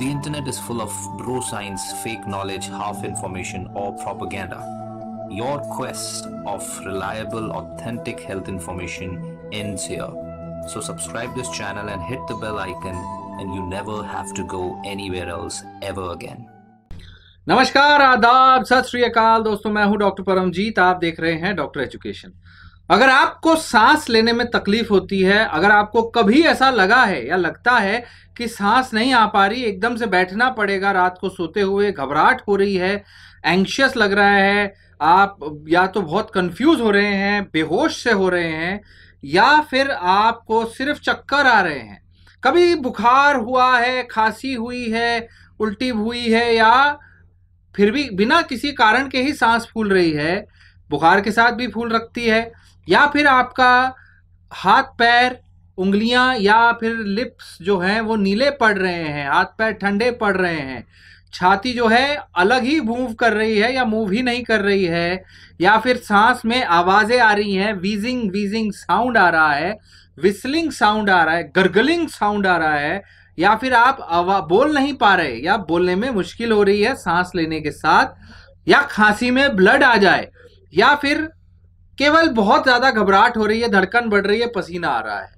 The internet is full of bro science, fake knowledge, half information, or propaganda. Your quest of reliable, authentic health information ends here. So subscribe this channel and hit the bell icon and you never have to go anywhere else ever again. नमस्कार आदाब सत श्री अकाल दोस्तों मैं हूं doctor Paramjit आप देख रहे हैं डॉक्टर एजुकेशन अगर आपको सांस लेने में तकलीफ होती है अगर आपको कभी ऐसा लगा है या लगता है कि सांस नहीं आ पा रही एकदम से बैठना पड़ेगा रात को सोते हुए घबराहट हो रही है एंक्शियस लग रहा है आप या तो बहुत कंफ्यूज हो रहे हैं बेहोश से हो रहे हैं या फिर आपको सिर्फ चक्कर आ रहे हैं कभी बुखार हुआ है खांसी हुई है उल्टी हुई है या फिर भी बिना किसी कारण के ही सांस फूल रही है बुखार के साथ भी फूल रखती है या फिर आपका हाथ पैर उंगलियां या फिर लिप्स जो हैं वो नीले पड़ रहे हैं हाथ पैर ठंडे पड़ रहे हैं छाती जो है अलग ही मूव कर रही है या मूव ही नहीं कर रही है या फिर सांस में आवाज़ें आ रही हैं वीजिंग वीजिंग साउंड आ रहा है विस्लिंग साउंड आ रहा है गर्गलिंग साउंड आ रहा है या फिर आप बोल नहीं पा रहे या बोलने में मुश्किल हो रही है सांस लेने के साथ या खांसी में ब्लड आ जाए या फिर केवल बहुत ज़्यादा घबराहट हो रही है धड़कन बढ़ रही है पसीना आ रहा है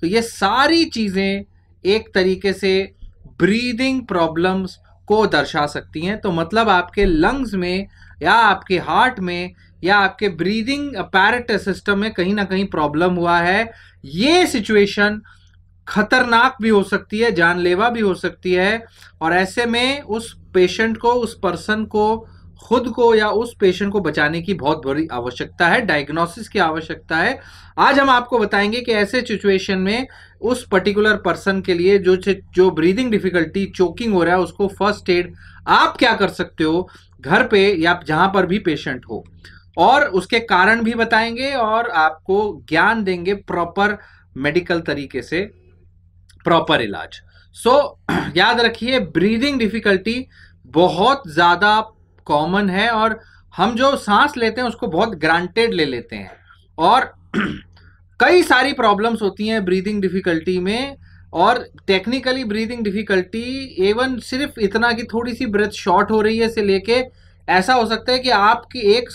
तो ये सारी चीज़ें एक तरीके से ब्रीदिंग प्रॉब्लम्स को दर्शा सकती हैं तो मतलब आपके लंग्स में या आपके हार्ट में या आपके ब्रीदिंग पैरट सिस्टम में कहीं ना कहीं प्रॉब्लम हुआ है ये सिचुएशन खतरनाक भी हो सकती है जानलेवा भी हो सकती है और ऐसे में उस पेशेंट को उस पर्सन को खुद को या उस पेशेंट को बचाने की बहुत बड़ी आवश्यकता है डायग्नोसिस की आवश्यकता है आज हम आपको बताएंगे कि ऐसे सिचुएशन में उस पर्टिकुलर पर्सन के लिए जो जो ब्रीदिंग डिफिकल्टी चोकिंग हो रहा है उसको फर्स्ट एड आप क्या कर सकते हो घर पे या जहां पर भी पेशेंट हो और उसके कारण भी बताएंगे और आपको ज्ञान देंगे प्रॉपर मेडिकल तरीके से प्रॉपर इलाज सो so, याद रखिए ब्रीदिंग डिफिकल्टी बहुत ज़्यादा कॉमन है और हम जो सांस लेते हैं उसको बहुत ग्रांटेड ले लेते हैं और कई सारी प्रॉब्लम्स होती हैं ब्रीदिंग डिफिकल्टी में और टेक्निकली ब्रीदिंग डिफिकल्टी एवन सिर्फ इतना कि थोड़ी सी ब्रेथ शॉर्ट हो रही है से लेके ऐसा हो सकता है कि आपकी एक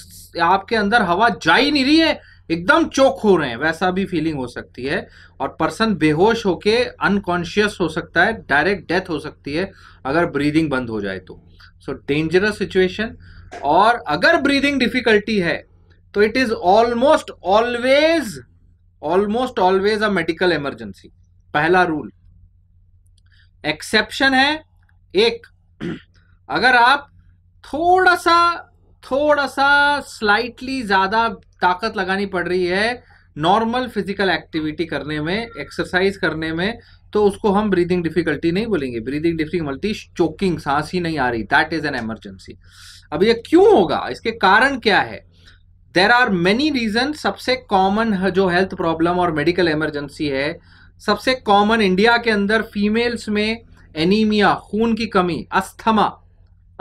आपके अंदर हवा जा ही नहीं रही है एकदम चोक हो रहे हैं वैसा भी फीलिंग हो सकती है और पर्सन बेहोश होके अनकॉन्शियस हो सकता है डायरेक्ट डेथ हो सकती है अगर ब्रीदिंग बंद हो जाए तो सो डेंजरस सिचुएशन और अगर ब्रीदिंग डिफिकल्टी है तो it is almost always almost always a medical emergency पहला रूल एक्सेप्शन है एक अगर आप थोड़ा सा थोड़ा सा स्लाइटली ज़्यादा ताकत लगानी पड़ रही है नॉर्मल फिजिकल एक्टिविटी करने में एक्सरसाइज करने में तो उसको हम ब्रीदिंग डिफिकल्टी नहीं बोलेंगे ब्रीदिंग डिफिकल्टी चोकिंग सांस ही नहीं आ रही दैट इज एन एमरजेंसी अब ये क्यों होगा इसके कारण क्या है देर आर मेनी रीजन सबसे कॉमन जो हेल्थ प्रॉब्लम और मेडिकल एमरजेंसी है सबसे कॉमन इंडिया के अंदर फीमेल्स में एनीमिया खून की कमी अस्थमा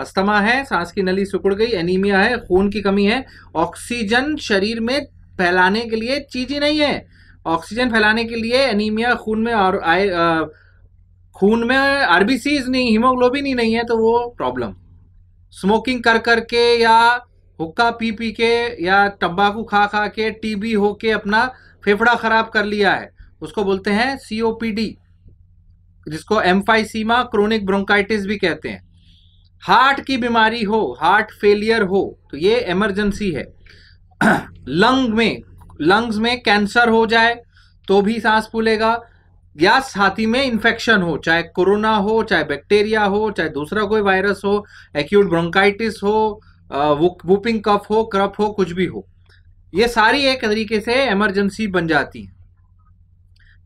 अस्थमा है सांस की नली सिकुड़ गई एनीमिया है खून की कमी है ऑक्सीजन शरीर में फैलाने के लिए चीज ही नहीं है ऑक्सीजन फैलाने के लिए एनीमिया खून में और आय खून में आरबीसीज नहीं हीमोग्लोबिन ही नहीं है तो वो प्रॉब्लम स्मोकिंग कर कर के या हुक्का पी पी के या तंबाकू खा खा के टीबी हो के अपना फेफड़ा ख़राब कर लिया है उसको बोलते हैं सीओपीडी जिसको एम्फाइसीमा क्रोनिक ब्रोंकाइटिस भी कहते हैं हार्ट की बीमारी हो हार्ट फेलियर हो तो ये इमरजेंसी है लंग में लंग्स में कैंसर हो जाए तो भी सांस फूलेगा या साथी में इन्फेक्शन हो चाहे कोरोना हो चाहे बैक्टीरिया हो चाहे दूसरा कोई वायरस हो एक्यूट ब्रोंकाइटिस हो वूपिंग कफ हो क्रफ हो कुछ भी हो ये सारी एक तरीके से इमरजेंसी बन जाती है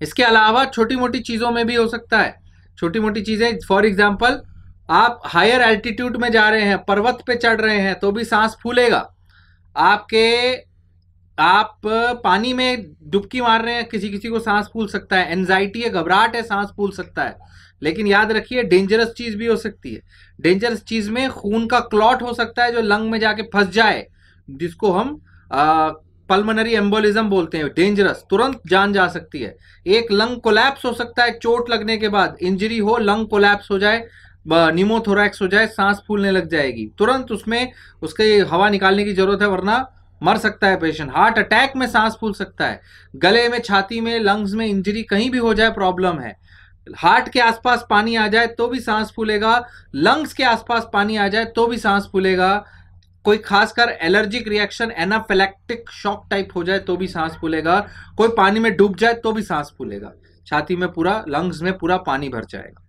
इसके अलावा छोटी मोटी चीज़ों में भी हो सकता है छोटी मोटी चीज़ें फॉर एग्जाम्पल आप हायर एल्टीट्यूड में जा रहे हैं पर्वत पे चढ़ रहे हैं तो भी सांस फूलेगा आपके आप पानी में डुबकी मार रहे हैं किसी किसी को सांस फूल सकता है एनजाइटी है घबराहट है सांस फूल सकता है लेकिन याद रखिए डेंजरस चीज भी हो सकती है डेंजरस चीज में खून का क्लॉट हो सकता है जो लंग में जाके फंस जाए जिसको हम पल्मोनरी एम्बोलिज्म बोलते हैं डेंजरस तुरंत जान जा सकती है एक लंग कोलैप्स हो सकता है चोट लगने के बाद इंजरी हो लंग कोलैप्स हो जाए निमोथोरैक्स हो जाए सांस फूलने लग जाएगी तुरंत उसमें उसके हवा निकालने की जरूरत है वरना मर सकता है पेशेंट हार्ट अटैक में सांस फूल सकता है गले में छाती में लंग्स में इंजरी कहीं भी हो जाए प्रॉब्लम है हार्ट के आसपास पानी आ जाए तो भी सांस फूलेगा लंग्स के आसपास पानी आ जाए तो भी सांस फूलेगा कोई खासकर allergic reaction anaphylactic shock type हो जाए तो भी सांस फूलेगा कोई पानी में डूब जाए तो भी सांस फूलेगा छाती में पूरा लंग्स में पूरा पानी भर जाएगा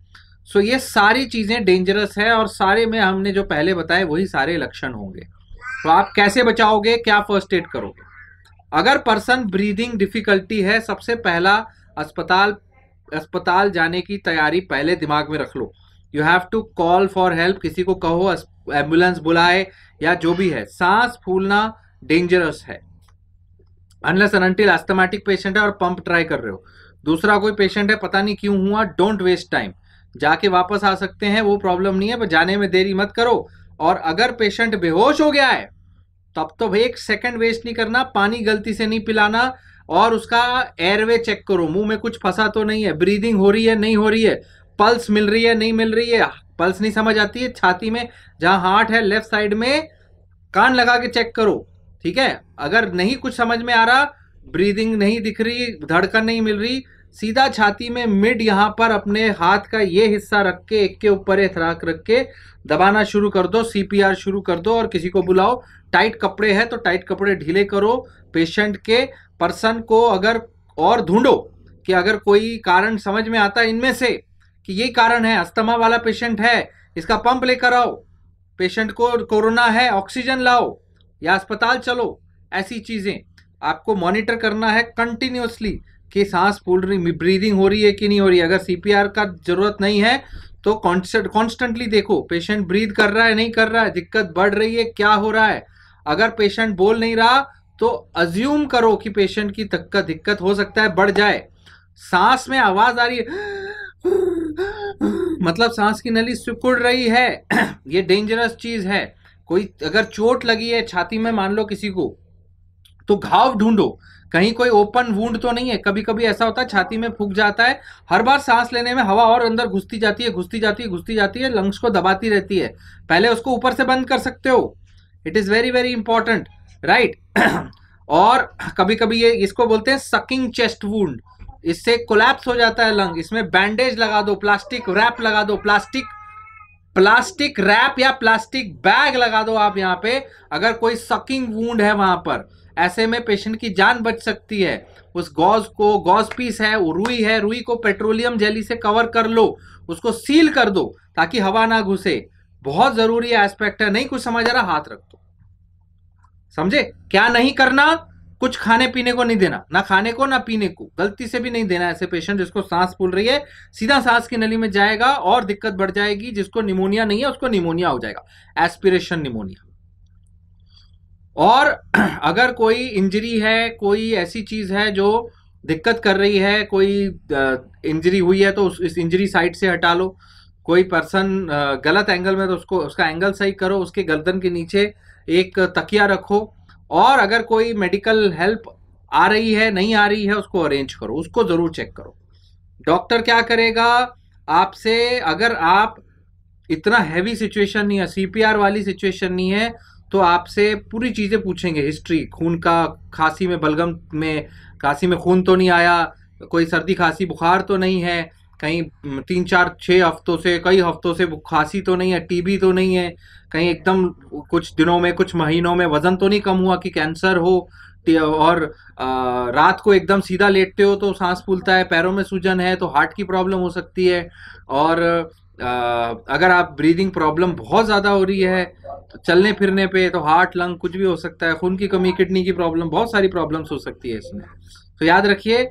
सो so, ये सारी चीज़ें डेंजरस है और सारे में हमने जो पहले बताए वही सारे लक्षण होंगे तो आप कैसे बचाओगे क्या फर्स्ट एड करोगे अगर पर्सन ब्रीदिंग डिफिकल्टी है सबसे पहला अस्पताल अस्पताल जाने की तैयारी पहले दिमाग में रख लो you have to call for help किसी को कहो एम्बुलेंस बुलाए या जो भी है सांस फूलना डेंजरस है अनलेस अनंटिल एस्थमेटिक पेशेंट है और पंप ट्राई कर रहे हो दूसरा कोई पेशेंट है पता नहीं क्यों हुआ डोंट वेस्ट टाइम जाके वापस आ सकते हैं वो प्रॉब्लम नहीं है पर जाने में देरी मत करो और अगर पेशेंट बेहोश हो गया है तब तो भाई एक सेकंड वेस्ट नहीं करना पानी गलती से नहीं पिलाना और उसका एयरवे चेक करो मुंह में कुछ फंसा तो नहीं है ब्रीदिंग हो रही है नहीं हो रही है पल्स मिल रही है नहीं मिल रही है पल्स नहीं समझ आती है छाती में जहां हार्ट है लेफ्ट साइड में कान लगा के चेक करो ठीक है अगर नहीं कुछ समझ में आ रहा ब्रीदिंग नहीं दिख रही धड़कन नहीं मिल रही सीधा छाती में मिड यहाँ पर अपने हाथ का ये हिस्सा रख के एक के ऊपर एक रख के दबाना शुरू कर दो सीपीआर शुरू कर दो और किसी को बुलाओ टाइट कपड़े हैं तो टाइट कपड़े ढीले करो पेशेंट के पर्सन को अगर और ढूंढो कि अगर कोई कारण समझ में आता है इनमें से कि ये कारण है अस्थमा वाला पेशेंट है इसका पंप लेकर आओ पेशेंट को कोरोना है ऑक्सीजन लाओ या अस्पताल चलो ऐसी चीज़ें आपको मॉनिटर करना है कंटिन्यूसली कि सांस फूल रही ब्रीदिंग हो रही है कि नहीं हो रही है अगर सीपीआर का जरूरत नहीं है तो कॉन्स्टेंटली देखो पेशेंट ब्रीद कर रहा है नहीं कर रहा है दिक्कत बढ़ रही है क्या हो रहा है अगर पेशेंट बोल नहीं रहा तो अज्यूम करो कि पेशेंट की दिक्कत दिक्कत हो सकता है बढ़ जाए सांस में आवाज आ रही है मतलब सांस की नली सिकुड़ रही है ये डेंजरस चीज है कोई अगर चोट लगी है छाती में मान लो किसी को तो घाव ढूंढो कहीं कोई ओपन वूंड तो नहीं है कभी कभी ऐसा होता है छाती में फूक जाता है हर बार सांस लेने में हवा और अंदर घुसती जाती है घुसती जाती है घुसती जाती है लंग्स को दबाती रहती है पहले उसको ऊपर से बंद कर सकते हो it is very very important right और कभी कभी ये इसको बोलते हैं सकिंग चेस्ट वूंड इससे कोलैप्स हो जाता है लंग इसमें बैंडेज लगा दो प्लास्टिक रैप लगा दो प्लास्टिक प्लास्टिक रैप या प्लास्टिक बैग लगा दो आप यहाँ पे अगर कोई सकिंग वूंड है वहां पर ऐसे में पेशेंट की जान बच सकती है उस गॉज को गॉज पीस है रुई है रुई को पेट्रोलियम जेली से कवर कर लो उसको सील कर दो ताकि हवा ना घुसे बहुत जरूरी एस्पेक्ट है नहीं कुछ समझ आ रहा हाथ रख दो समझे क्या नहीं करना कुछ खाने पीने को नहीं देना ना खाने को ना पीने को गलती से भी नहीं देना ऐसे पेशेंट जिसको सांस फूल रही है सीधा सांस की नली में जाएगा और दिक्कत बढ़ जाएगी जिसको निमोनिया नहीं है उसको निमोनिया हो जाएगा एस्पिरेशन निमोनिया और अगर कोई इंजरी है कोई ऐसी चीज़ है जो दिक्कत कर रही है कोई इंजरी हुई है तो उस इस इंजरी साइड से हटा लो कोई पर्सन गलत एंगल में तो उसको उसका एंगल सही करो उसके गर्दन के नीचे एक तकिया रखो और अगर कोई मेडिकल हेल्प आ रही है नहीं आ रही है उसको अरेंज करो उसको ज़रूर चेक करो डॉक्टर क्या करेगा आपसे अगर आप इतना हैवी सिचुएशन नहीं है सीपीआर वाली सिचुएशन नहीं है तो आपसे पूरी चीज़ें पूछेंगे हिस्ट्री खून का खांसी में बलगम में खांसी में खून तो नहीं आया कोई सर्दी खांसी बुखार तो नहीं है कहीं तीन चार छः हफ्तों से कई हफ्तों से खांसी तो नहीं है टीबी तो नहीं है कहीं एकदम कुछ दिनों में कुछ महीनों में वज़न तो नहीं कम हुआ कि कैंसर हो और रात को एकदम सीधा लेटते हो तो सांस फूलता है पैरों में सूजन है तो हार्ट की प्रॉब्लम हो सकती है और अगर आप ब्रीदिंग प्रॉब्लम बहुत ज़्यादा हो रही है तो चलने फिरने पे तो हार्ट लंग कुछ भी हो सकता है खून की कमी किडनी की प्रॉब्लम बहुत सारी प्रॉब्लम्स हो सकती है इसमें तो याद रखिए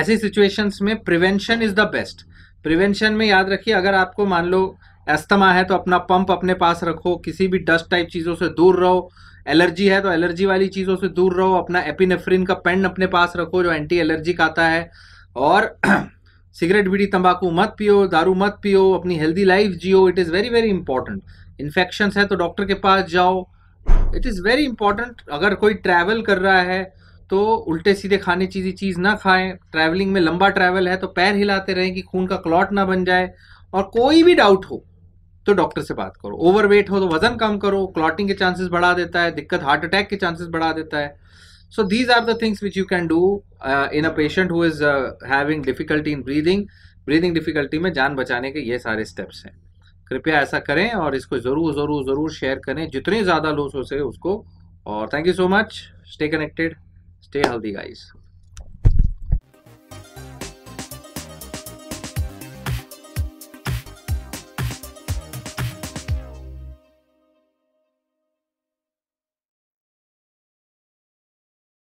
ऐसी सिचुएशंस में prevention is the best prevention में याद रखिए अगर आपको मान लो एस्थमा है तो अपना पंप अपने पास रखो किसी भी डस्ट टाइप चीज़ों से दूर रहो एलर्जी है तो एलर्जी वाली चीज़ों से दूर रहो अपना एपिनेफ्रिन का पेन अपने पास रखो जो एंटी एलर्जिक आता है और सिगरेट बीड़ी तंबाकू मत पियो दारू मत पियो अपनी हेल्दी लाइफ जियो it is very very important infection है तो डॉक्टर के पास जाओ इट इज़ वेरी इंपॉर्टेंट अगर कोई ट्रैवल कर रहा है तो उल्टे सीधे खाने चीज़ी चीज़ ना खाएं ट्रैवलिंग में लंबा ट्रैवल है तो पैर हिलाते रहें कि खून का क्लॉट ना बन जाए और कोई भी डाउट हो तो डॉक्टर से बात करो ओवरवेट हो तो वज़न कम करो क्लॉटिंग के चांसेस बढ़ा देता है दिक्कत हार्ट अटैक के चांसेस बढ़ा देता है So these are the things which you can do uh, in a patient who is uh, having difficulty in breathing. Breathing difficulty में जान बचाने के ये सारे स्टेप्स हैं कृपया ऐसा करें और इसको ज़रूर ज़रूर ज़रूर शेयर करें जितने ज़्यादा लोस हो सके उसको और thank you so much stay connected stay healthy guys